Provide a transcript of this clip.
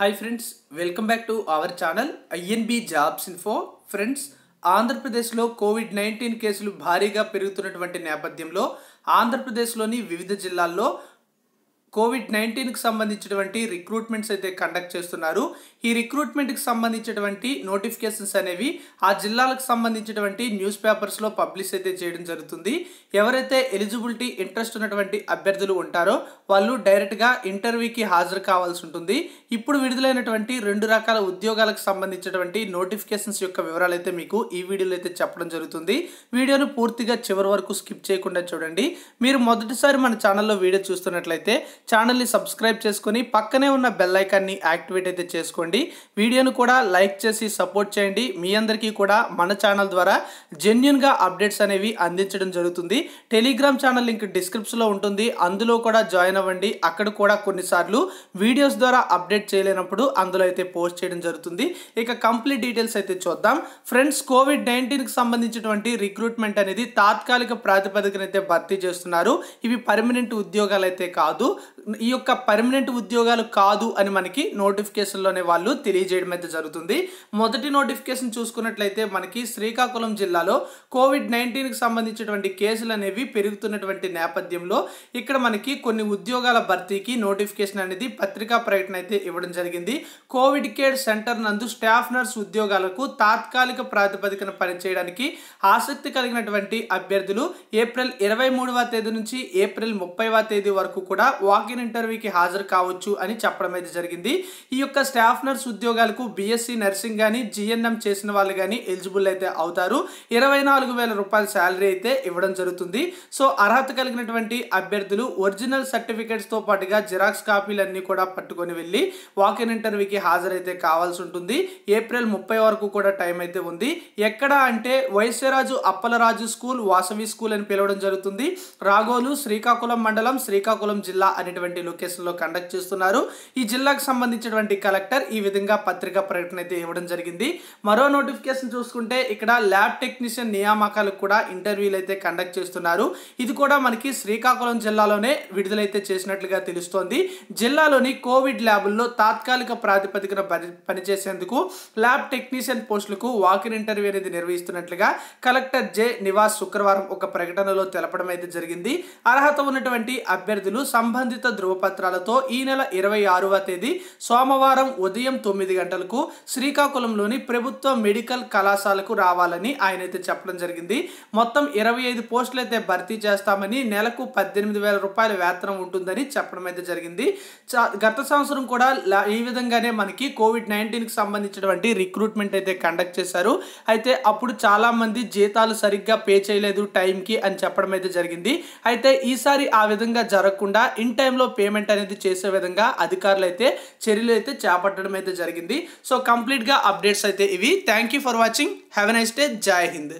hi friends welcome back to our channel INB jobs info friends ఆంధ్రప్రదేశ్లో COVID nineteen కేసులు భారీగా పెరుగుతున్నటువంటి నేపథ్యంలో ఆంధ్రప్రదేశ్లోని వివిధ జిల్లాల్లో కోవిడ్ నైన్టీన్కి సంబంధించినటువంటి రిక్రూట్మెంట్స్ అయితే కండక్ట్ చేస్తున్నారు ఈ రిక్రూట్మెంట్కి సంబంధించినటువంటి నోటిఫికేషన్స్ అనేవి ఆ జిల్లాలకు సంబంధించినటువంటి న్యూస్ పేపర్స్లో పబ్లిష్ అయితే చేయడం జరుగుతుంది ఎవరైతే ఎలిజిబిలిటీ ఇంట్రెస్ట్ ఉన్నటువంటి అభ్యర్థులు ఉంటారో వాళ్ళు డైరెక్ట్గా ఇంటర్వ్యూకి హాజరు కావాల్సి ఉంటుంది ఇప్పుడు విడుదలైనటువంటి రెండు రకాల ఉద్యోగాలకు సంబంధించినటువంటి నోటిఫికేషన్స్ యొక్క వివరాలు అయితే మీకు ఈ వీడియోలో అయితే చెప్పడం జరుగుతుంది వీడియోను పూర్తిగా చివరి వరకు స్కిప్ చేయకుండా చూడండి మీరు మొదటిసారి మన ఛానల్లో వీడియో చూస్తున్నట్లయితే ఛానల్ని సబ్స్క్రైబ్ చేసుకుని పక్కనే ఉన్న బెల్ ఐకాన్ని యాక్టివేట్ అయితే చేసుకోండి వీడియోను కూడా లైక్ చేసి సపోర్ట్ చేయండి మీ అందరికీ కూడా మన ఛానల్ ద్వారా జెన్యున్గా అప్డేట్స్ అనేవి అందించడం జరుగుతుంది టెలిగ్రామ్ ఛానల్ లింక్ డిస్క్రిప్షన్లో ఉంటుంది అందులో కూడా జాయిన్ అవ్వండి అక్కడ కూడా కొన్నిసార్లు వీడియోస్ ద్వారా అప్డేట్ చేయలేనప్పుడు అందులో అయితే పోస్ట్ చేయడం జరుగుతుంది ఇక కంప్లీట్ డీటెయిల్స్ అయితే చూద్దాం ఫ్రెండ్స్ కోవిడ్ నైన్టీన్కి సంబంధించినటువంటి రిక్రూట్మెంట్ అనేది తాత్కాలిక ప్రాతిపదికన అయితే భర్తీ చేస్తున్నారు ఇవి పర్మనెంట్ ఉద్యోగాలు అయితే కాదు ఈ యొక్క పర్మనెంట్ ఉద్యోగాలు కాదు అని మనకి నోటిఫికేషన్లోనే వాళ్ళు తెలియజేయడం అయితే జరుగుతుంది మొదటి నోటిఫికేషన్ చూసుకున్నట్లయితే మనకి శ్రీకాకుళం జిల్లాలో కోవిడ్ నైన్టీన్కి సంబంధించినటువంటి కేసులు అనేవి పెరుగుతున్నటువంటి నేపథ్యంలో ఇక్కడ మనకి కొన్ని ఉద్యోగాల భర్తీకి నోటిఫికేషన్ అనేది పత్రికా ప్రకటన అయితే ఇవ్వడం జరిగింది కోవిడ్ కేర్ సెంటర్ నందు స్టాఫ్ నర్స్ ఉద్యోగాలకు తాత్కాలిక ప్రాతిపదికన పనిచేయడానికి ఆసక్తి కలిగినటువంటి అభ్యర్థులు ఏప్రిల్ ఇరవై మూడవ తేదీ నుంచి ఏప్రిల్ ముప్పైవ తేదీ వరకు కూడా వాకింగ్ ఇన్ ఇంటర్వ్యూకి హాజరు కావచ్చు అని చెప్పడం అయితే జరిగింది ఈ యొక్క స్టాఫ్ నర్స్ ఉద్యోగాలకు బీఎస్సీ నర్సింగ్ కానీ జిఎన్ఎం చేసిన వాళ్ళు కానీ ఎలిజిబుల్ అయితే అవుతారు ఇరవై నాలుగు వేల రూపాయల శాలరీ అయితే ఇవ్వడం జరుగుతుంది సో అర్హత కలిగినటువంటి అభ్యర్థులు ఒరిజినల్ తో పాటుగా జిరాక్స్ అన్ని కూడా పట్టుకొని వెళ్ళి వాకిన్ ఇంటర్వ్యూకి హాజరైతే కావాల్సి ఉంటుంది ఏప్రిల్ ముప్పై వరకు కూడా టైం అయితే ఉంది ఎక్కడ అంటే వైశ్యరాజు అప్పలరాజు స్కూల్ వాసవి స్కూల్ అని పిలవడం జరుగుతుంది రాగోలు శ్రీకాకుళం మండలం శ్రీకాకుళం జిల్లా అని అనేటువంటి లొకేషన్లో కండక్ట్ చేస్తున్నారు ఈ జిల్లాకు సంబంధించినటువంటి కలెక్టర్ ఈ విధంగా పత్రికా ప్రకటన అయితే ఇవ్వడం జరిగింది మరో నోటిఫికేషన్ చూసుకుంటే ఇక్కడ ల్యాబ్ టెక్నీషియన్ నియామకాలకు కూడా ఇంటర్వ్యూలు అయితే కండక్ట్ చేస్తున్నారు ఇది కూడా మనకి శ్రీకాకుళం జిల్లాలోనే విడుదలైతే చేసినట్లుగా తెలుస్తోంది జిల్లాలోని కోవిడ్ ల్యాబుల్లో తాత్కాలిక ప్రాతిపదికన పనిచేసేందుకు ల్యాబ్ టెక్నీషియన్ పోస్టులకు వాకిన్ ఇంటర్వ్యూ అనేది నిర్వహిస్తున్నట్లుగా కలెక్టర్ జె నివాస్ శుక్రవారం ఒక ప్రకటనలో తెలపడం అయితే జరిగింది అర్హత ఉన్నటువంటి అభ్యర్థులు సంబంధిత సంబంధిత ధృవపత్రాలతో ఈ నెల ఇరవై ఆరవ తేదీ సోమవారం ఉదయం తొమ్మిది గంటలకు శ్రీకాకుళంలోని ప్రభుత్వ మెడికల్ కళాశాలకు రావాలని ఆయన అయితే చెప్పడం జరిగింది మొత్తం ఇరవై ఐదు పోస్టులు అయితే భర్తీ చేస్తామని నెలకు పద్దెనిమిది వేల రూపాయల వేతనం ఉంటుందని చెప్పడం అయితే జరిగింది గత సంవత్సరం కూడా ఈ విధంగానే మనకి కోవిడ్ నైన్టీన్కి సంబంధించినటువంటి రిక్రూట్మెంట్ అయితే కండక్ట్ చేశారు అయితే అప్పుడు చాలామంది జీతాలు సరిగ్గా పే చేయలేదు టైంకి అని చెప్పడం అయితే జరిగింది అయితే ఈసారి ఆ విధంగా జరగకుండా ఇన్ టైం టైంలో పేమెంట్ అనేది చేసే విధంగా అధికారులు అయితే చర్యలు అయితే చేపట్టడం అయితే జరిగింది సో కంప్లీట్గా అప్డేట్స్ అయితే ఇవి thank for watching have a nice day Jai Hind